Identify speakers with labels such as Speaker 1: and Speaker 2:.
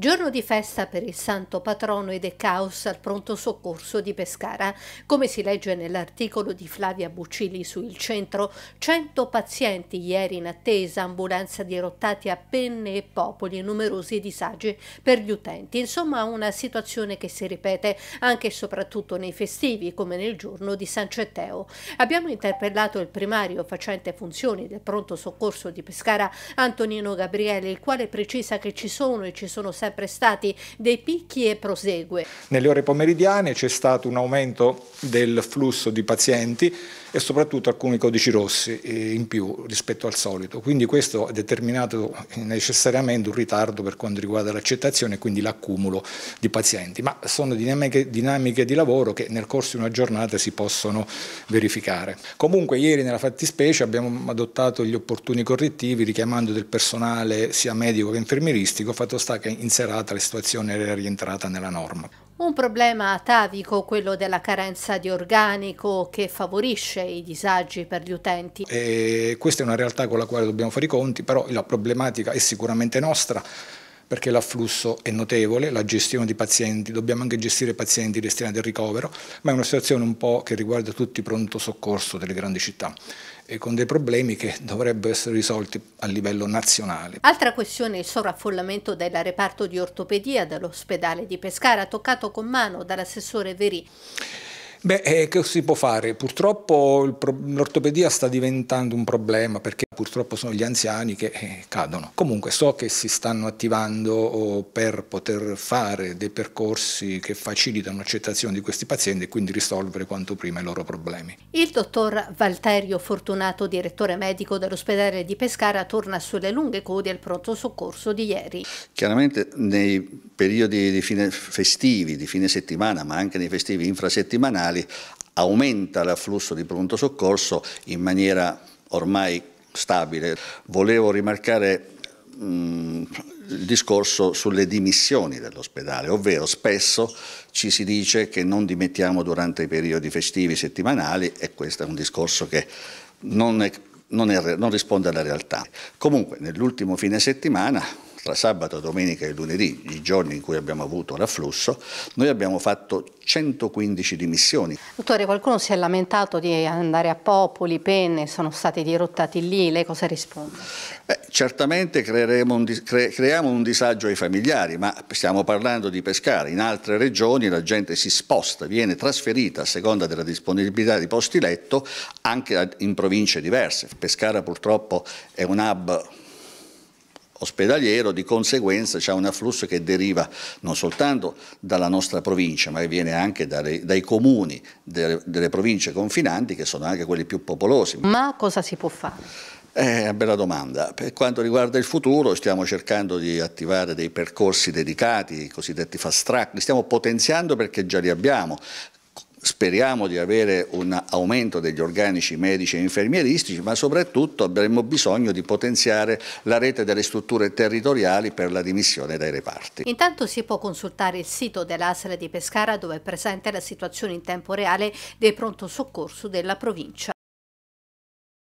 Speaker 1: Giorno di festa per il santo patrono ed è caos al pronto soccorso di Pescara. Come si legge nell'articolo di Flavia Buccili su Il Centro, 100 pazienti ieri in attesa, ambulanza dirottati a penne e popoli e numerosi disagi per gli utenti. Insomma una situazione che si ripete anche e soprattutto nei festivi come nel giorno di San Cetteo. Abbiamo interpellato il primario facente funzioni del pronto soccorso di Pescara, Antonino Gabriele, il quale precisa che ci sono e ci sono sempre prestati dei picchi e prosegue.
Speaker 2: Nelle ore pomeridiane c'è stato un aumento del flusso di pazienti e soprattutto alcuni codici rossi eh, in più rispetto al solito. Quindi questo ha determinato necessariamente un ritardo per quanto riguarda l'accettazione e quindi l'accumulo di pazienti, ma sono dinamiche, dinamiche, di lavoro che nel corso di una giornata si possono verificare. Comunque ieri nella fattispecie abbiamo adottato gli opportuni correttivi richiamando del personale sia medico che infermieristico, fatto sta che in serata la situazione era rientrata nella norma.
Speaker 1: Un problema atavico, quello della carenza di organico che favorisce i disagi per gli utenti.
Speaker 2: E questa è una realtà con la quale dobbiamo fare i conti, però la problematica è sicuramente nostra perché l'afflusso è notevole, la gestione di pazienti, dobbiamo anche gestire pazienti destinati al ricovero, ma è una situazione un po' che riguarda tutti pronto soccorso delle grandi città e con dei problemi che dovrebbero essere risolti a livello nazionale.
Speaker 1: Altra questione è il sovraffollamento del reparto di ortopedia dell'ospedale di Pescara, toccato con mano dall'assessore Verì.
Speaker 2: Beh, eh, che si può fare? Purtroppo l'ortopedia sta diventando un problema perché purtroppo sono gli anziani che eh, cadono. Comunque so che si stanno attivando oh, per poter fare dei percorsi che facilitano l'accettazione di questi pazienti e quindi risolvere quanto prima i loro problemi.
Speaker 1: Il dottor Valterio Fortunato, direttore medico dell'ospedale di Pescara, torna sulle lunghe code al pronto soccorso di ieri.
Speaker 3: Chiaramente nei periodi di fine festivi, di fine settimana, ma anche nei festivi infrasettimanali, aumenta l'afflusso di pronto soccorso in maniera ormai stabile. Volevo rimarcare mh, mm, il discorso sulle dimissioni dell'ospedale, ovvero spesso ci si dice che non dimettiamo durante i periodi festivi settimanali e questo è un discorso che non, è, non, è, non risponde alla realtà. Comunque nell'ultimo fine settimana tra sabato, domenica e lunedì, i giorni in cui abbiamo avuto l'afflusso, noi abbiamo fatto 115 dimissioni.
Speaker 1: Dottore, qualcuno si è lamentato di andare a Popoli, Penne, sono stati dirottati lì, lei cosa risponde?
Speaker 3: Beh, certamente un, cre, creiamo un disagio ai familiari, ma stiamo parlando di Pescara, In altre regioni la gente si sposta, viene trasferita a seconda della disponibilità di posti letto anche in province diverse. Pescara purtroppo è un hub ospedaliero, di conseguenza c'è un afflusso che deriva non soltanto dalla nostra provincia, ma che viene anche dai, dai comuni delle, delle, province confinanti, che sono anche quelli più popolosi.
Speaker 1: Ma cosa si può fare?
Speaker 3: È una bella domanda. Per quanto riguarda il futuro, stiamo cercando di attivare dei percorsi dedicati, i cosiddetti fast track, li stiamo potenziando perché già li abbiamo, speriamo di avere un aumento degli organici medici e infermieristici, ma soprattutto avremo bisogno di potenziare la rete delle strutture territoriali per la dimissione dai reparti.
Speaker 1: Intanto si può consultare il sito dell'Asra di Pescara dove è presente la situazione in tempo reale dei pronto soccorso della provincia.